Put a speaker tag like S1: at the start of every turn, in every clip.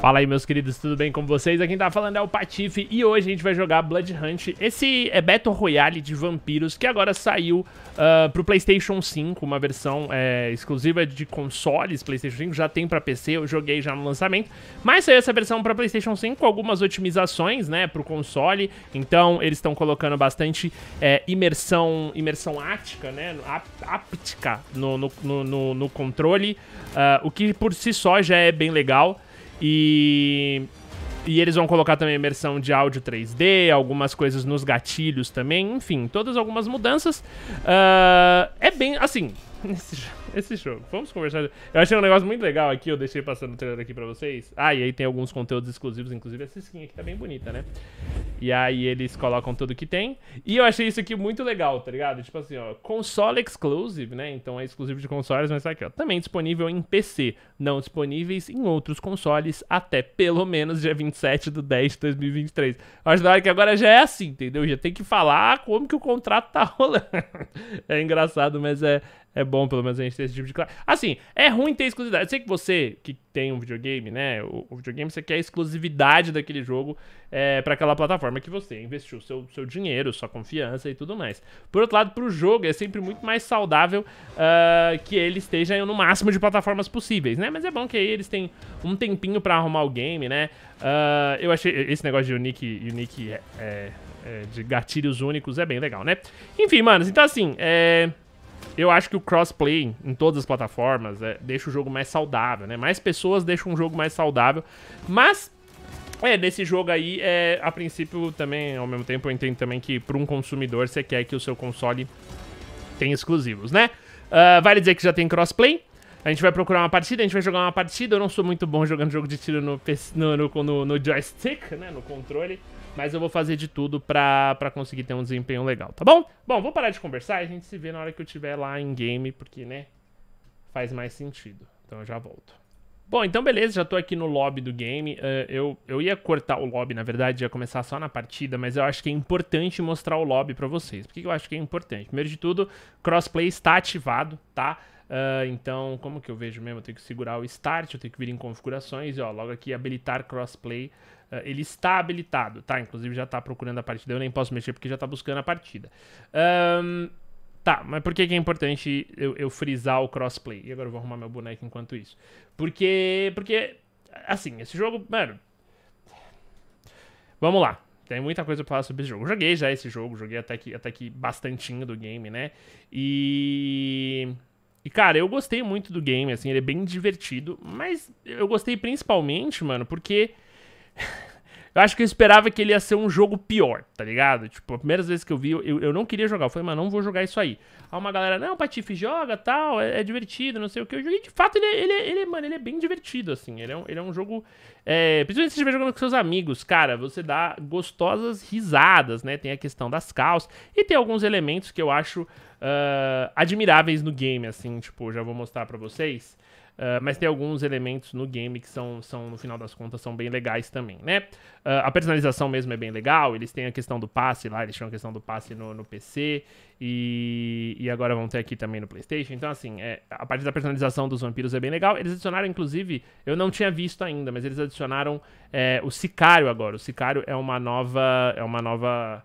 S1: Fala aí, meus queridos, tudo bem com vocês? Aqui quem tá falando é o Patife e hoje a gente vai jogar Blood Hunt, esse é Battle Royale de vampiros que agora saiu uh, pro Playstation 5, uma versão é, exclusiva de consoles, Playstation 5 já tem pra PC, eu joguei já no lançamento, mas saiu essa versão pra Playstation 5 com algumas otimizações, né, pro console, então eles estão colocando bastante é, imersão, imersão áptica, né, áptica no, no, no, no controle, uh, o que por si só já é bem legal, e. E eles vão colocar também imersão de áudio 3D, algumas coisas nos gatilhos também, enfim, todas algumas mudanças. Uh, é bem, assim, esse, esse jogo, vamos conversar. Eu achei um negócio muito legal aqui, eu deixei passando o trailer aqui pra vocês. Ah, e aí tem alguns conteúdos exclusivos, inclusive essa skin aqui tá bem bonita, né? E aí eles colocam tudo que tem. E eu achei isso aqui muito legal, tá ligado? Tipo assim, ó, console exclusive, né? Então é exclusivo de consoles, mas tá aqui, ó. Também disponível em PC, não disponíveis em outros consoles até pelo menos dia 27 de 10 de 2023. Eu acho da hora que agora já é assim, entendeu? Já tem que falar como que o contrato tá rolando. é engraçado, mas é, é bom, pelo menos, a gente ter esse tipo de classe. Assim, é ruim ter exclusividade. Eu sei que você, que tem um videogame, né? O, o videogame, você quer a exclusividade daquele jogo é, para aquela plataforma que você investiu seu, seu dinheiro, sua confiança e tudo mais. Por outro lado, pro jogo, é sempre muito mais saudável uh, que ele esteja no máximo de plataformas possíveis, né? Mas é bom que aí eles têm um tempinho para arrumar o game, né? Uh, eu achei esse negócio de unique, unique é, é, é, de gatilhos únicos é bem legal, né? Enfim, manos, então assim, é eu acho que o crossplay em todas as plataformas é, deixa o jogo mais saudável, né? Mais pessoas deixam um jogo mais saudável. Mas, é, nesse jogo aí, é, a princípio também, ao mesmo tempo, eu entendo também que para um consumidor você quer que o seu console tenha exclusivos, né? Uh, vale dizer que já tem crossplay. A gente vai procurar uma partida, a gente vai jogar uma partida. Eu não sou muito bom jogando jogo de tiro no, no, no, no joystick, né? No controle. Mas eu vou fazer de tudo pra, pra conseguir ter um desempenho legal, tá bom? Bom, vou parar de conversar e a gente se vê na hora que eu tiver lá em game, porque, né, faz mais sentido. Então eu já volto. Bom, então beleza, já tô aqui no lobby do game. Uh, eu, eu ia cortar o lobby, na verdade, ia começar só na partida, mas eu acho que é importante mostrar o lobby pra vocês. Por que eu acho que é importante? Primeiro de tudo, crossplay está ativado, tá? Uh, então, como que eu vejo mesmo? Eu tenho que segurar o Start, eu tenho que vir em configurações e ó, logo aqui habilitar crossplay Uh, ele está habilitado, tá? Inclusive já está procurando a partida, eu nem posso mexer porque já está buscando a partida. Um, tá, mas por que, que é importante eu, eu, frisar o crossplay? E agora eu vou arrumar meu boneco enquanto isso. Porque, porque, assim, esse jogo, mano... Vamos lá. Tem muita coisa pra falar sobre esse jogo. Eu joguei já esse jogo, joguei até que, até que bastantinho do game, né? E... E, cara, eu gostei muito do game, assim, ele é bem divertido, mas eu gostei principalmente, mano, porque eu acho que eu esperava que ele ia ser um jogo pior, tá ligado? Tipo, a primeiras vezes que eu vi, eu, eu não queria jogar. Eu falei, mas não vou jogar isso aí. Aí uma galera, não, Patife, joga, tal, é, é divertido, não sei o que. Eu joguei, de fato, ele, é, ele, é, ele, é, mano, ele é bem divertido, assim. Ele é um, ele é um jogo... É, principalmente se você estiver jogando com seus amigos, cara, você dá gostosas risadas, né? Tem a questão das calças e tem alguns elementos que eu acho uh, admiráveis no game, assim. Tipo, já vou mostrar pra vocês. Uh, mas tem alguns elementos no game que são, são, no final das contas, são bem legais também, né? Uh, a personalização mesmo é bem legal, eles têm a questão do passe lá, eles tinham a questão do passe no, no PC e, e, agora vão ter aqui também no Playstation. Então, assim, é, a parte da personalização dos vampiros é bem legal. Eles adicionaram, inclusive, eu não tinha visto ainda, mas eles adicionaram é, o Sicário agora. O Sicário é uma nova. É uma nova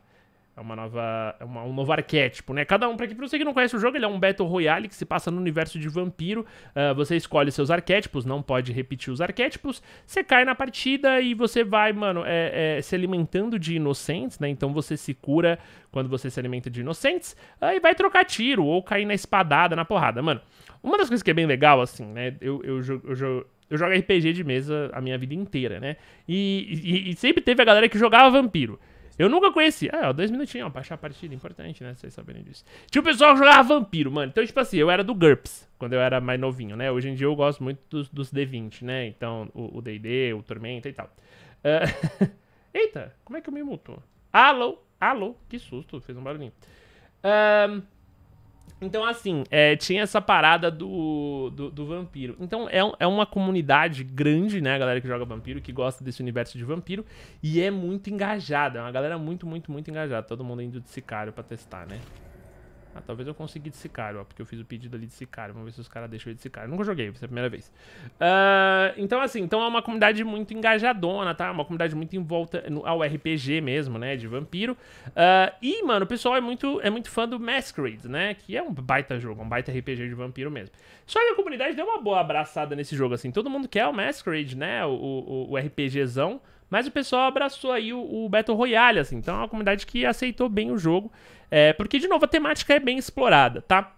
S1: é uma nova, é uma, um novo arquétipo, né? Cada um, pra, quem pra você que não conhece o jogo, ele é um Battle Royale que se passa no universo de vampiro. Uh, você escolhe seus arquétipos, não pode repetir os arquétipos. Você cai na partida e você vai, mano, é, é, se alimentando de inocentes, né? Então você se cura quando você se alimenta de inocentes. Aí ah, vai trocar tiro ou cair na espadada, na porrada, mano. Uma das coisas que é bem legal, assim, né? Eu, eu, eu, eu eu jogo RPG de mesa a minha vida inteira, né? E, e, e, sempre teve a galera que jogava vampiro. Eu nunca conheci. Ah, dois minutinhos, ó, achar a partida, importante, né? Vocês saberem disso. Tinha o pessoal que jogava vampiro, mano. Então, tipo assim, eu era do GURPS, quando eu era mais novinho, né? Hoje em dia eu gosto muito dos, dos D20, né? Então, o D&D, o, o, Tormenta e tal. Uh... Eita, como é que eu me muto? Alô, alô, que susto, fez um barulhinho. Ahn... Um... Então, assim, é, tinha essa parada do, do, do vampiro. Então, é, um, é uma comunidade grande, né? A galera que joga vampiro, que gosta desse universo de vampiro. E é muito engajada. É uma galera muito, muito, muito engajada. Todo mundo indo de sicário pra testar, né? Ah, talvez eu consiga de Sicário, ó, porque eu fiz o pedido ali de Sicário. Vamos ver se os caras deixam de Sicário. Nunca joguei, foi é a primeira vez. Uh, então, assim, então é uma comunidade muito engajadona, tá? É uma comunidade muito em volta no, ao RPG mesmo, né? De vampiro. Uh, e, mano, o pessoal é muito, é muito fã do Masquerade, né? Que é um baita jogo, um baita RPG de vampiro mesmo. Só que a comunidade deu uma boa abraçada nesse jogo, assim. Todo mundo quer o Masquerade, né? O, o, o RPGzão mas o pessoal abraçou aí o, o Battle Royale, assim. Então é uma comunidade que aceitou bem o jogo. É, porque, de novo, a temática é bem explorada, tá?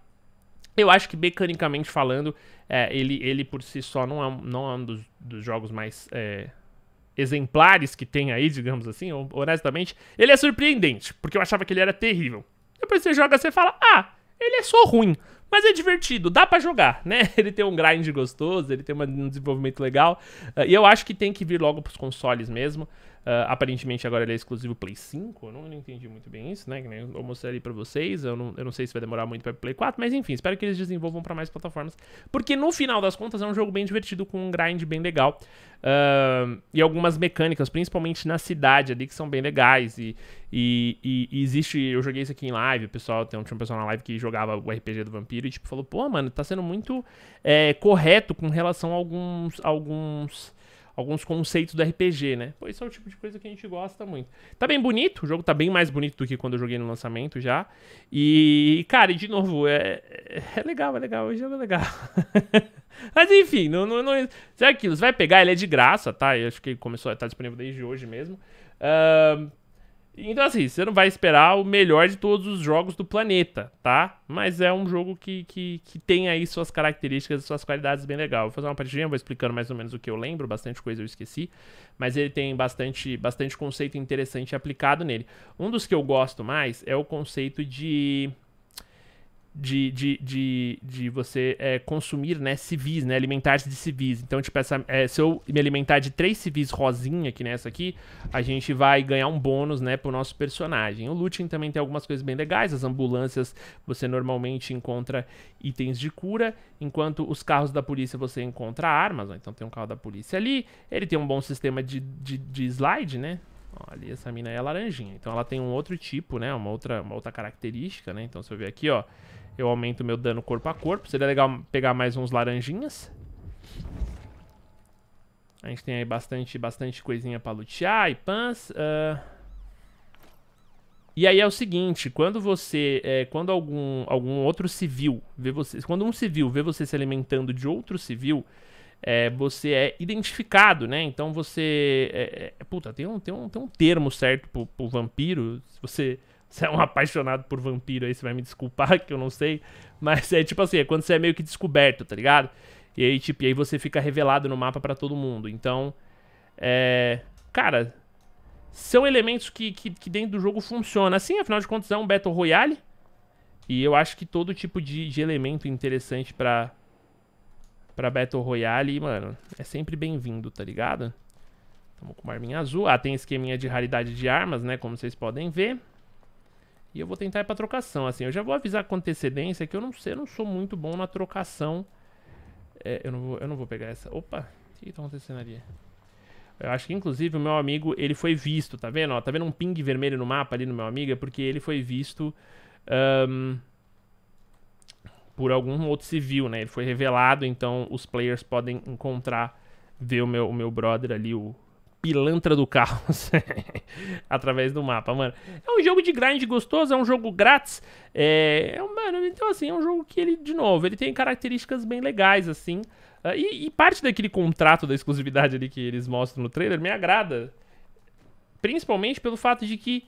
S1: Eu acho que, mecanicamente falando, é, ele, ele por si só não é, não é um dos, dos jogos mais é, exemplares que tem aí, digamos assim, honestamente. Ele é surpreendente, porque eu achava que ele era terrível. Depois você joga, você fala, ah, ele é só ruim. Mas é divertido, dá para jogar, né? Ele tem um grind gostoso, ele tem um desenvolvimento legal. Uh, e eu acho que tem que vir logo pros consoles mesmo. Uh, aparentemente agora ele é exclusivo Play 5, eu não, não entendi muito bem isso, né? Eu vou mostrar ali pra vocês, eu não, eu não sei se vai demorar muito pra Play 4, mas enfim, espero que eles desenvolvam para mais plataformas. Porque no final das contas é um jogo bem divertido, com um grind bem legal. Uh, e algumas mecânicas, principalmente na cidade ali, que são bem legais. E, e, e, e existe, eu joguei isso aqui em live, o pessoal, tem um, tinha um pessoal na live que jogava o RPG do Vampiro tipo, falou, pô, mano, tá sendo muito é, correto com relação a alguns, alguns, alguns conceitos do RPG, né? Pô, isso é o tipo de coisa que a gente gosta muito. Tá bem bonito, o jogo tá bem mais bonito do que quando eu joguei no lançamento já. E, cara, e de novo, é, é legal, é legal, o jogo é legal. Mas enfim, não, não, não. Será é que você vai pegar? Ele é de graça, tá? Eu acho que começou a estar disponível desde hoje mesmo. Uh, então, assim, você não vai esperar o melhor de todos os jogos do planeta, tá? Mas é um jogo que, que, que tem aí suas características suas qualidades bem legal. Vou fazer uma partidinha, vou explicando mais ou menos o que eu lembro, bastante coisa eu esqueci. Mas ele tem bastante, bastante conceito interessante aplicado nele. Um dos que eu gosto mais é o conceito de de, de, de, de você é, consumir né, civis, né, alimentar-se de civis. Então, tipo, essa, é, se eu me alimentar de três civis rosinha, que nessa aqui, a gente vai ganhar um bônus né, pro nosso personagem. O looting também tem algumas coisas bem legais. As ambulâncias você normalmente encontra itens de cura, enquanto os carros da polícia você encontra armas. Ó. Então tem um carro da polícia ali, ele tem um bom sistema de, de, de slide, né? ali essa mina é laranjinha. Então ela tem um outro tipo, né? Uma outra, uma outra característica, né? Então se eu ver aqui, ó. Eu aumento meu dano corpo a corpo. Seria legal pegar mais uns laranjinhas. A gente tem aí bastante, bastante coisinha pra lutear e pans. Uh... Ah. E aí é o seguinte, quando você, é, quando algum, algum outro civil vê você, quando um civil vê você se alimentando de outro civil, é, você é identificado, né? Então você, é, puta, tem um, tem um, tem um termo certo pro, pro vampiro, você você é um apaixonado por vampiro aí, você vai me desculpar que eu não sei. Mas é tipo assim, é quando você é meio que descoberto, tá ligado? E aí, tipo, e aí você fica revelado no mapa para todo mundo. Então, é... Cara, são elementos que, que, que dentro do jogo funcionam. Assim, afinal de contas, é um Battle Royale. E eu acho que todo tipo de, de elemento interessante pra, pra Battle Royale, mano, é sempre bem-vindo, tá ligado? Tamo com uma arminha azul. Ah, tem esqueminha de raridade de armas, né? Como vocês podem ver. E eu vou tentar ir pra trocação, assim. Eu já vou avisar com antecedência que eu não sei, eu não sou muito bom na trocação. É, eu, não vou, eu não vou pegar essa. Opa, o que, que tá acontecendo ali? Eu acho que, inclusive, o meu amigo, ele foi visto, tá vendo? Ó, tá vendo um ping vermelho no mapa ali no meu amigo? É porque ele foi visto um, por algum outro civil, né? Ele foi revelado, então os players podem encontrar, ver o meu, o meu brother ali, o, pilantra do carro através do mapa, mano. É um jogo de grind gostoso, é um jogo grátis. É, é, mano, então assim, é um jogo que ele, de novo, ele tem características bem legais, assim. Uh, e, e, parte daquele contrato da exclusividade ali que eles mostram no trailer me agrada. Principalmente pelo fato de que.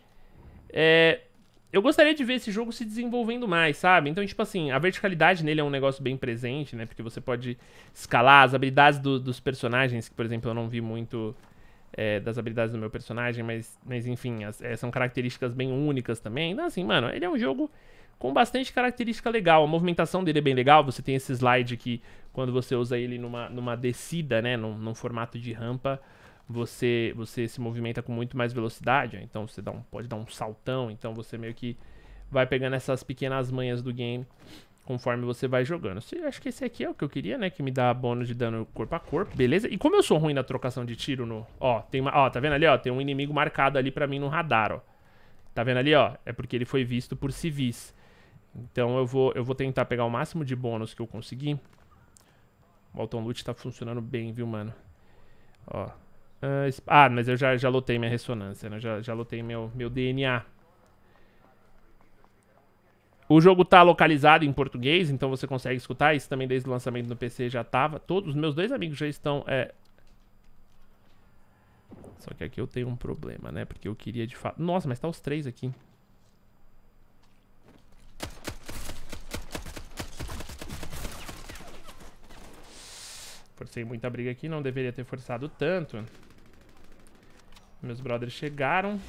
S1: É, eu gostaria de ver esse jogo se desenvolvendo mais, sabe? Então, tipo assim, a verticalidade nele é um negócio bem presente, né? Porque você pode escalar as habilidades do, dos personagens, que, por exemplo, eu não vi muito é, das habilidades do meu personagem, mas, mas enfim, as, é, são características bem únicas também. Então, assim, mano, ele é um jogo com bastante característica legal. A movimentação dele é bem legal. Você tem esse slide que, quando você usa ele numa, numa descida, né, num, num formato de rampa, você, você se movimenta com muito mais velocidade. Então, você dá um, pode dar um saltão. Então, você meio que vai pegando essas pequenas manhas do game conforme você vai jogando. Acho que esse aqui é o que eu queria, né? Que me dá bônus de dano corpo a corpo, beleza? E como eu sou ruim na trocação de tiro no... Ó, tem uma... ó tá vendo ali, ó? Tem um inimigo marcado ali pra mim no radar, ó. Tá vendo ali, ó? É porque ele foi visto por civis. Então eu vou, eu vou tentar pegar o máximo de bônus que eu conseguir. O Alton Loot tá funcionando bem, viu, mano? Ó. Ah, ah mas eu já, já lotei minha ressonância, né? Já, já lotei meu, meu DNA. O jogo tá localizado em português, então você consegue escutar. Isso também desde o lançamento no PC já tava. Todos os meus dois amigos já estão. É... Só que aqui eu tenho um problema, né? Porque eu queria de fato. Nossa, mas tá os três aqui. Forcei muita briga aqui, não deveria ter forçado tanto. Meus brothers chegaram.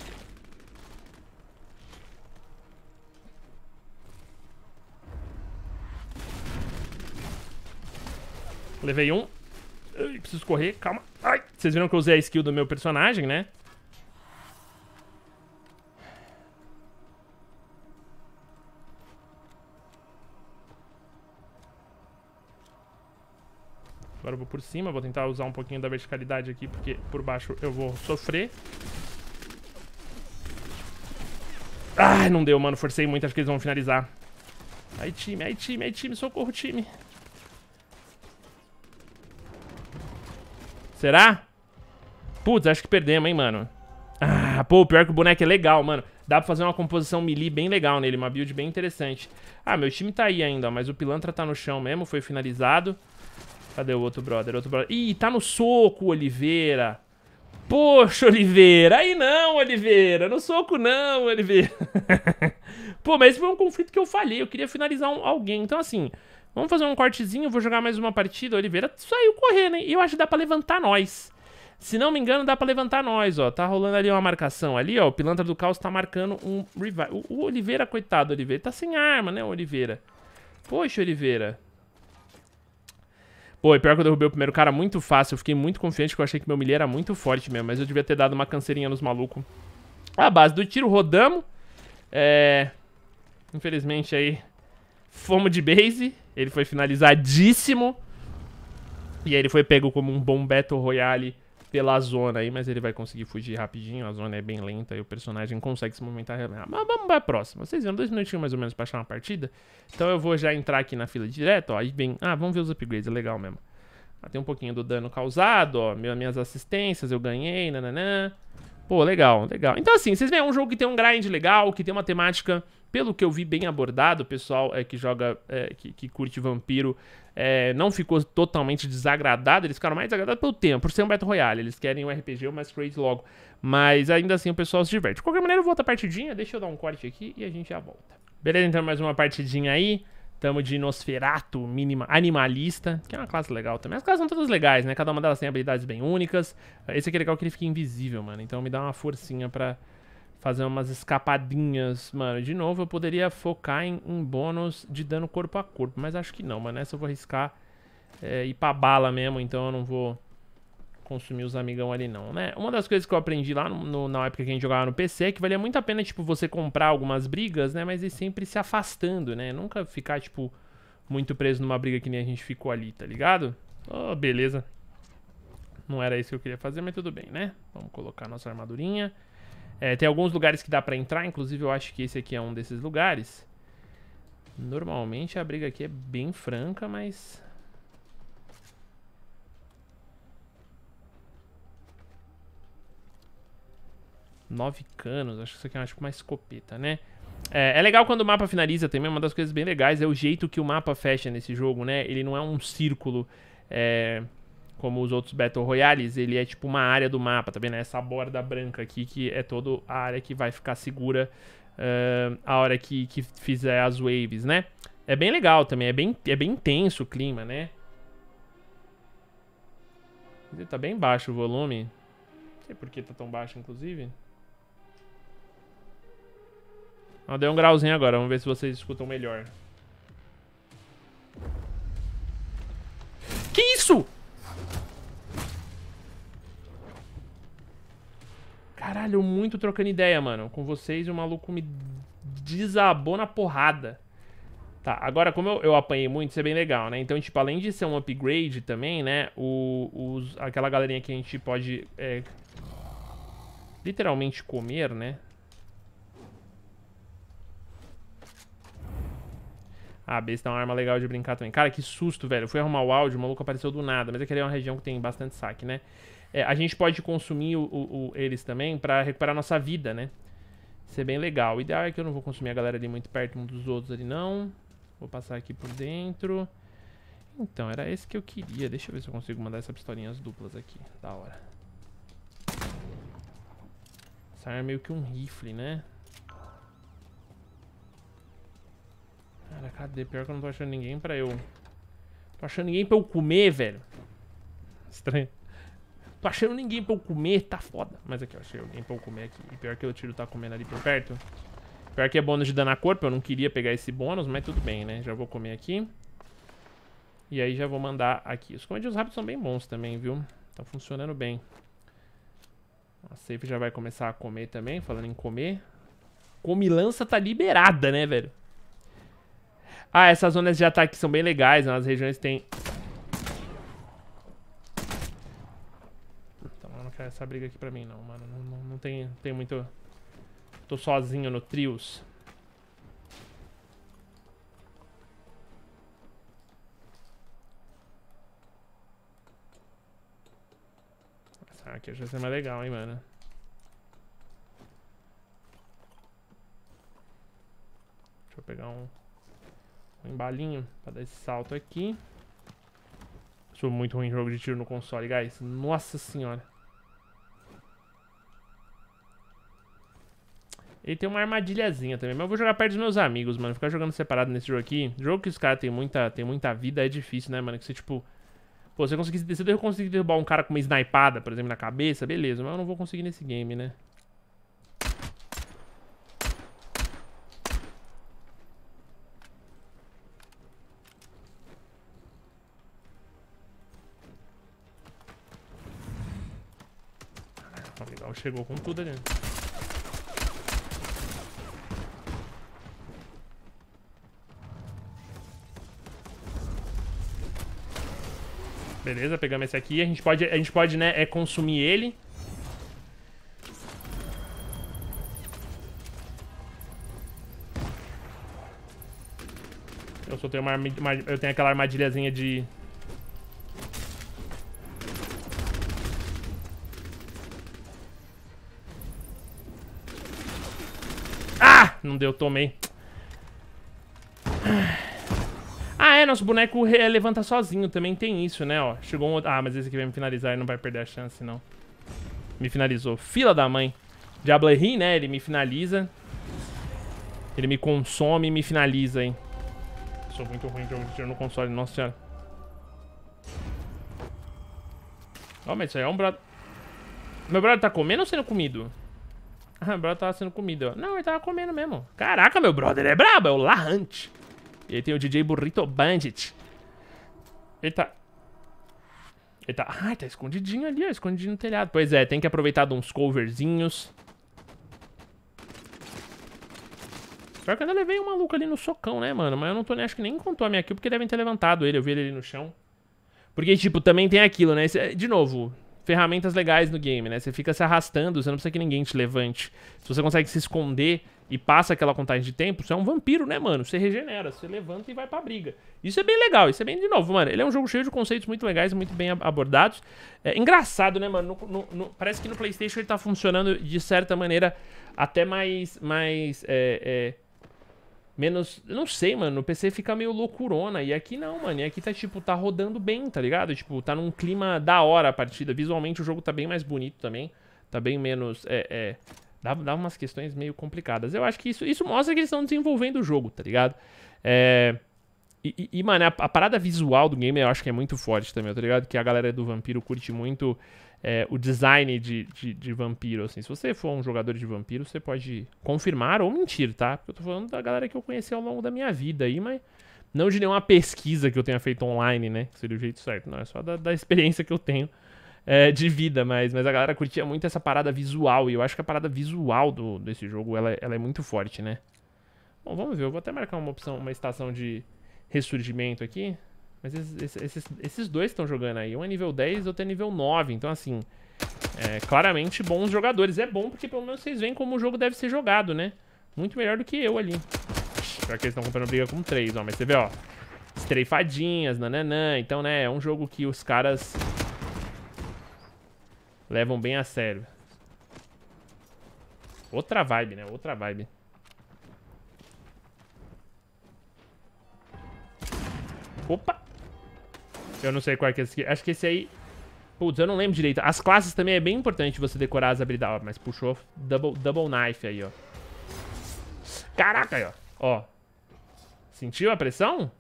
S1: Levei um. Ai, preciso correr, calma. Ai, vocês viram que eu usei a skill do meu personagem, né? Agora eu vou por cima, vou tentar usar um pouquinho da verticalidade aqui, porque por baixo eu vou sofrer. Ai, não deu, mano. Forcei muito, acho que eles vão finalizar. Ai, time, ai, time, ai, time. Socorro, time. Será? Putz, acho que perdemos, hein, mano. Ah, pô, pior que o boneco é legal, mano. Dá pra fazer uma composição melee bem legal nele, uma build bem interessante. Ah, meu time tá aí ainda, ó, mas o pilantra tá no chão mesmo, foi finalizado. Cadê o outro brother? Outro brother. Ih, tá no soco, Oliveira. Poxa, Oliveira. Aí não, Oliveira. No soco não, Oliveira. Pô, mas esse foi um conflito que eu falhei. Eu queria finalizar um, alguém. Então, assim, Vamos fazer um cortezinho, vou jogar mais uma partida. Oliveira saiu correndo, hein? E eu acho que dá pra levantar nós. Se não me engano, dá pra levantar nós, ó. Tá rolando ali uma marcação ali, ó. O pilantra do caos tá marcando um revive. O, o Oliveira, coitado, Oliveira. Tá sem arma, né, Oliveira? Poxa, Oliveira. Pô, e pior que eu derrubei o primeiro cara muito fácil. Eu fiquei muito confiante que eu achei que meu milheiro era muito forte mesmo. Mas eu devia ter dado uma canseirinha nos malucos. A base do tiro, rodamos. É... Infelizmente aí... Fomos de base. Ele foi finalizadíssimo. E aí ele foi pego como um bom Battle Royale pela zona aí, mas ele vai conseguir fugir rapidinho. A zona é bem lenta e o personagem consegue se movimentar. Mas vamos pra próxima. Vocês viram dois minutinhos mais ou menos pra achar uma partida. Então eu vou já entrar aqui na fila direto, ó. Aí vem... Ah, vamos ver os upgrades, é legal mesmo. Ah, tem um pouquinho do dano causado, ó. Minhas assistências eu ganhei, nananã. Pô, legal, legal. Então assim, vocês veem, é um jogo que tem um grind legal, que tem uma temática pelo que eu vi bem abordado, o pessoal é, que joga, é, que, que, curte Vampiro, é, não ficou totalmente desagradado, eles ficaram mais desagradados pelo tempo, por ser um Battle Royale, eles querem um RPG um mais logo, mas ainda assim o pessoal se diverte. De qualquer maneira, eu volto a partidinha, deixa eu dar um corte aqui e a gente já volta. Beleza, então mais uma partidinha aí, tamo de Nosferato minima, Animalista, que é uma classe legal também, as classes são todas legais, né, cada uma delas tem habilidades bem únicas, esse aqui é legal que ele fica invisível, mano, então me dá uma forcinha pra fazer umas escapadinhas, mano. De novo, eu poderia focar em, em bônus de dano corpo a corpo, mas acho que não, mano. Nessa eu vou arriscar é, ir pra bala mesmo, então eu não vou consumir os amigão ali não, né? Uma das coisas que eu aprendi lá no, no, na época que a gente jogava no PC é que valia muito a pena, tipo, você comprar algumas brigas, né? Mas e sempre se afastando, né? Nunca ficar, tipo, muito preso numa briga que nem a gente ficou ali, tá ligado? Oh, beleza. Não era isso que eu queria fazer, mas tudo bem, né? Vamos colocar nossa armadurinha. É, tem alguns lugares que dá pra entrar, inclusive eu acho que esse aqui é um desses lugares. Normalmente a briga aqui é bem franca, mas... Nove canos, acho que isso aqui é tipo uma escopeta, né? É, é, legal quando o mapa finaliza também, é uma das coisas bem legais é o jeito que o mapa fecha nesse jogo, né? Ele não é um círculo, é como os outros Battle Royales, ele é tipo uma área do mapa, tá vendo? É essa borda branca aqui que é toda a área que vai ficar segura uh, a hora que, que fizer as waves, né? É bem legal também, é bem, é bem intenso o clima, né? Ele tá bem baixo o volume. Não sei por que tá tão baixo, inclusive. Ah, deu um grauzinho agora, vamos ver se vocês escutam melhor. caralho, muito trocando ideia, mano, com vocês e o maluco me desabou na porrada. Tá, agora como eu, eu apanhei muito, isso é bem legal, né? Então, tipo, além de ser um upgrade também, né? O, os, aquela galerinha que a gente pode é, literalmente comer, né? A besta é uma arma legal de brincar também. Cara, que susto, velho. Eu fui arrumar o áudio, o maluco apareceu do nada. Mas é aquele é uma região que tem bastante saque, né? É, a gente pode consumir o, o, o, eles também pra recuperar nossa vida, né? Isso é bem legal. O ideal é que eu não vou consumir a galera ali muito perto um dos outros ali, não. Vou passar aqui por dentro. Então, era esse que eu queria. Deixa eu ver se eu consigo mandar essas pistolinhas duplas aqui. Da hora. Essa arma é meio que um rifle, né? Cara, cadê? Pior que eu não tô achando ninguém pra eu... Tô achando ninguém pra eu comer, velho. Estranho. Tô achando ninguém pra eu comer, tá foda. Mas aqui, eu achei alguém pra eu comer aqui. E pior que o tiro tá comendo ali por perto. Pior que é bônus de danar corpo, eu não queria pegar esse bônus, mas tudo bem, né? Já vou comer aqui. E aí já vou mandar aqui. Os comandos rápidos são bem bons também, viu? Tá funcionando bem. A safe já vai começar a comer também, falando em comer. Comilança tá liberada, né, velho? Ah, essas zonas de ataque são bem legais, né? As regiões tem... Então, eu não quero essa briga aqui pra mim, não, mano. Não, não, não tem, tem muito... Tô sozinho no trios. Ah, aqui já vai é ser mais legal, hein, mano. Deixa eu pegar um... Um embalinho pra dar esse salto aqui. Sou muito ruim em jogo de tiro no console, guys. Nossa senhora. Ele tem uma armadilhazinha também, mas eu vou jogar perto dos meus amigos, mano. Ficar jogando separado nesse jogo aqui. Jogo que os caras tem muita, tem muita vida é difícil, né, mano? Que você, tipo... Pô, se eu conseguir derrubar um cara com uma snipada, por exemplo, na cabeça, beleza. Mas eu não vou conseguir nesse game, né? Chegou com tudo ali. Beleza, pegamos esse aqui. A gente pode, a gente pode né, é consumir ele. Eu soltei uma, uma eu tenho aquela armadilhazinha de não deu, tomei. Ah, é, nosso boneco levanta sozinho, também tem isso, né, ó. Chegou um outro... Ah, mas esse aqui vai me finalizar, ele não vai perder a chance, não. Me finalizou. Fila da mãe. Diablo Diablerri, né, ele me finaliza. Ele me consome e me finaliza, hein. Sou muito ruim de jogo de tiro no console, nossa senhora. Ó, oh, mas isso aí é um brother... Meu brother tá comendo ou sendo comido? Ah, brother tava sendo comido. Não, ele tava comendo mesmo. Caraca, meu brother, é brabo, é o larrante. E aí tem o DJ Burrito Bandit. Ele tá... Ele tá... Ai, tá escondidinho ali, ó, escondidinho no telhado. Pois é, tem que aproveitar de uns coverzinhos. Pior que eu ainda levei um maluco ali no socão, né, mano? Mas eu não tô nem... Acho que nem contou a minha kill, porque devem ter levantado ele. Eu vi ele ali no chão. Porque, tipo, também tem aquilo, né? É, de novo, ferramentas legais no game, né? Você fica se arrastando, você não precisa que ninguém te levante. Se você consegue se esconder e passa aquela contagem de tempo, você é um vampiro, né, mano? Você regenera, você levanta e vai pra briga. Isso é bem legal, isso é bem de novo, mano. Ele é um jogo cheio de conceitos muito legais, muito bem abordados. É engraçado, né, mano? No, no, no, parece que no PlayStation ele tá funcionando de certa maneira até mais. mais é, é menos. não sei, mano. No PC fica meio loucurona. E aqui não, mano. E aqui tá, tipo, tá rodando bem, tá ligado? Tipo, tá num clima da hora a partida. Visualmente o jogo tá bem mais bonito também. Tá bem menos. É. é dá, dá umas questões meio complicadas. Eu acho que isso, isso mostra que eles estão desenvolvendo o jogo, tá ligado? É. E, e, e mano, a, a, parada visual do game eu acho que é muito forte também, tá ligado? Que a galera do Vampiro curte muito é, o design de, de, de, vampiro, assim. Se você for um jogador de vampiro, você pode confirmar ou mentir, tá? Porque eu tô falando da galera que eu conheci ao longo da minha vida aí, mas não de nenhuma pesquisa que eu tenha feito online, né? Que seria o jeito certo. Não, é só da, da experiência que eu tenho é, de vida, mas, mas a galera curtia muito essa parada visual. E eu acho que a parada visual do, desse jogo, ela, é, ela é muito forte, né? Bom, vamos ver. Eu vou até marcar uma opção, uma estação de ressurgimento aqui. Mas esses, esses, esses dois estão jogando aí. Um é nível 10, outro é nível 9. Então, assim, é, claramente bons jogadores. É bom porque pelo menos vocês veem como o jogo deve ser jogado, né? Muito melhor do que eu ali. Pior que eles estão comprando briga com 3, ó. Mas você vê, ó. Estreifadinhas, nananã. Então, né, é um jogo que os caras levam bem a sério. Outra vibe, né? Outra vibe. Opa! Eu não sei qual é que é esse aqui. Acho que esse aí... Putz, eu não lembro direito. As classes também é bem importante você decorar as habilidades. mas puxou double, double knife aí, ó. Caraca, aí, ó. Ó. Sentiu a pressão?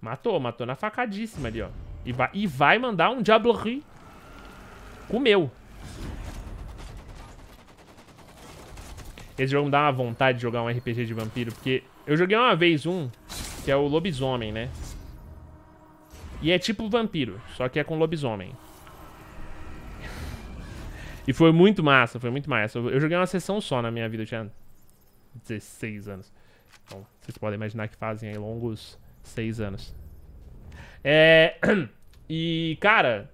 S1: Matou, matou na facadíssima ali, ó. E vai, e vai mandar um Diablerie. Comeu. Esse jogo me dá uma vontade de jogar um RPG de vampiro, porque eu joguei uma vez um, que é o Lobisomem, né? E é tipo vampiro, só que é com lobisomem. e foi muito massa, foi muito massa. Eu, joguei uma sessão só na minha vida, eu tinha 16 anos. Então, vocês podem imaginar que fazem aí longos 6 anos. É... E, cara...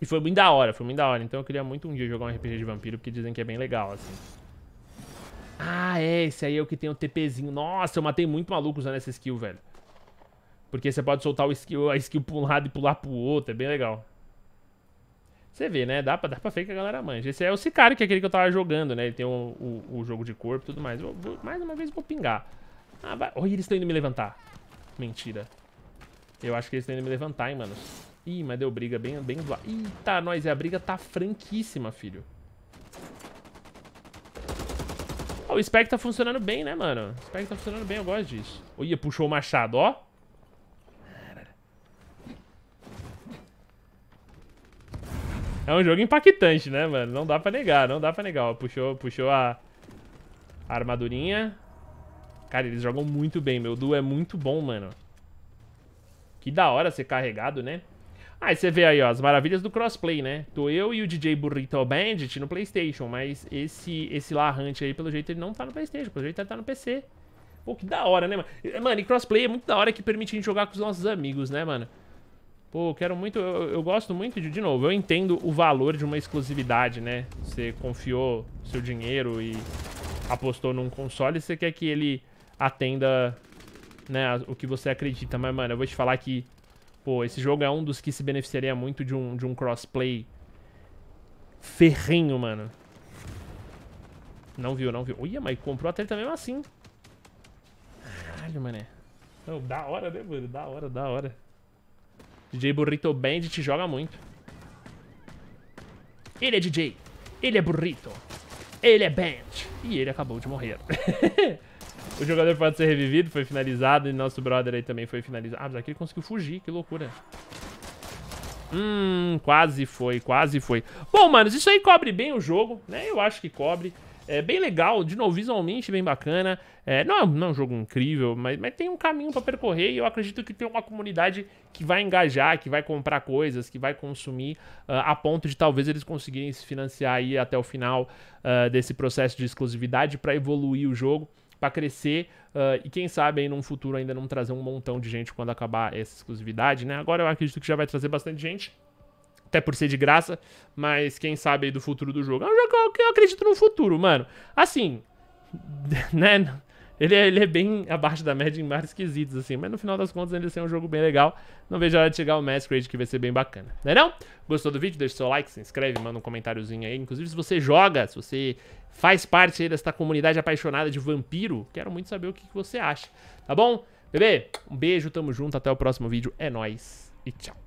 S1: E foi muito da hora, foi muito da hora. Então eu queria muito um dia jogar um RPG de vampiro, porque dizem que é bem legal, assim. Ah, é, esse aí é o que tem o um TPzinho. Nossa, eu matei muito maluco usando essa skill, velho. Porque você pode soltar o skill, a skill pra um lado e pular pro outro, é bem legal. Você vê, né? Dá pra, dá pra ver que a galera manja. Esse é o Sicário, que é aquele que eu tava jogando, né? Ele tem o, o, o jogo de corpo e tudo mais. Vou, vou, mais uma vez vou pingar. Ah, vai. Olha, eles estão indo me levantar. Mentira. Eu acho que eles estão indo me levantar, hein, mano. Ih, mas deu briga bem, bem do lado. Eita, nós. a briga tá franquíssima, filho. Oh, o Spec tá funcionando bem, né, mano? O Spec tá funcionando bem, eu gosto disso. Olha, puxou o machado, ó. É um jogo impactante, né, mano? Não dá pra negar, não dá pra negar. Ó, puxou, puxou a, armadurinha. Cara, eles jogam muito bem. Meu duo é muito bom, mano. Que da hora ser carregado, né? Ah, e você vê aí, ó, as maravilhas do crossplay, né? Tô eu e o DJ Burrito Bandit no Playstation, mas esse, esse Larrante aí, pelo jeito, ele não tá no Playstation, pelo jeito ele tá no PC. Pô, que da hora, né, mano? Mano, e crossplay é muito da hora que permite a gente jogar com os nossos amigos, né, mano? Pô, quero muito... Eu, eu, gosto muito de... De novo, eu entendo o valor de uma exclusividade, né? Você confiou seu dinheiro e apostou num console, você quer que ele atenda né, o que você acredita. Mas, mano, eu vou te falar que... Pô, esse jogo é um dos que se beneficiaria muito de um, de um crossplay ferrinho, mano. Não viu, não viu. Uia, mas comprou até também assim. Caralho, mané. Não, da hora, né, mano? Da hora, da hora. DJ Burrito te joga muito. Ele é DJ. Ele é Burrito. Ele é Band. E ele acabou de morrer. o jogador pode ser revivido, foi finalizado. E nosso brother aí também foi finalizado. Ah, mas aqui ele conseguiu fugir, que loucura. Hum, quase foi, quase foi. Bom, manos, isso aí cobre bem o jogo, né? Eu acho que cobre. É bem legal, de novo, visualmente bem bacana. É, não, é não é um jogo incrível, mas, mas tem um caminho para percorrer e eu acredito que tem uma comunidade que vai engajar, que vai comprar coisas, que vai consumir, uh, a ponto de talvez eles conseguirem se financiar aí até o final uh, desse processo de exclusividade para evoluir o jogo, para crescer uh, e quem sabe aí num futuro ainda não trazer um montão de gente quando acabar essa exclusividade, né? Agora eu acredito que já vai trazer bastante gente até por ser de graça, mas quem sabe aí do futuro do jogo. É um jogo que eu acredito no futuro, mano. Assim, né? Ele é, ele é bem abaixo da média em vários quesitos, assim. Mas no final das contas, ele é um jogo bem legal. Não vejo a hora de chegar o Masquerade, que vai ser bem bacana. Né não? Gostou do vídeo? Deixa o seu like, se inscreve, manda um comentáriozinho aí. Inclusive, se você joga, se você faz parte aí dessa comunidade apaixonada de vampiro, quero muito saber o que, que você acha. Tá bom? Bebê, um beijo, tamo junto. Até o próximo vídeo. É nóis e tchau.